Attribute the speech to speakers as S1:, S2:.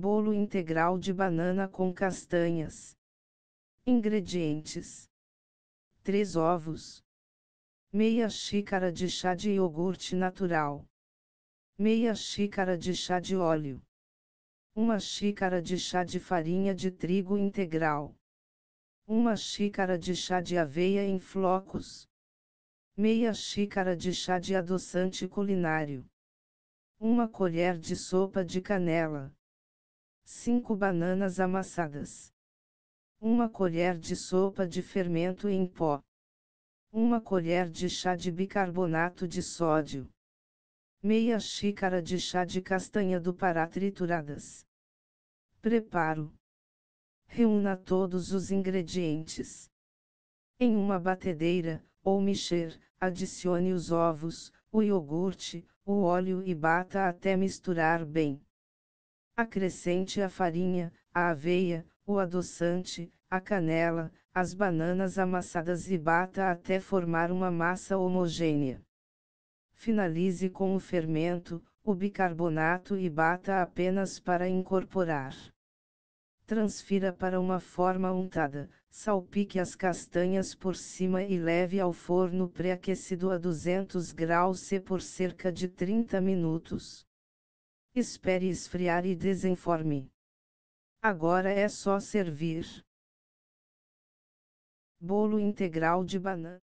S1: Bolo integral de banana com castanhas. Ingredientes: 3 ovos, meia xícara de chá de iogurte natural, meia xícara de chá de óleo, uma xícara de chá de farinha de trigo integral, uma xícara de chá de aveia em flocos, meia xícara de chá de adoçante culinário, uma colher de sopa de canela 5 bananas amassadas, 1 colher de sopa de fermento em pó, 1 colher de chá de bicarbonato de sódio, meia xícara de chá de castanha do Pará trituradas. Preparo: reúna todos os ingredientes. Em uma batedeira, ou mexer, adicione os ovos, o iogurte, o óleo e bata até misturar bem. Acrescente a farinha, a aveia, o adoçante, a canela, as bananas amassadas e bata até formar uma massa homogênea. Finalize com o fermento, o bicarbonato e bata apenas para incorporar. Transfira para uma forma untada, salpique as castanhas por cima e leve ao forno pré-aquecido a 200 graus C por cerca de 30 minutos. Espere esfriar e desenforme. Agora é só servir. Bolo integral de banana.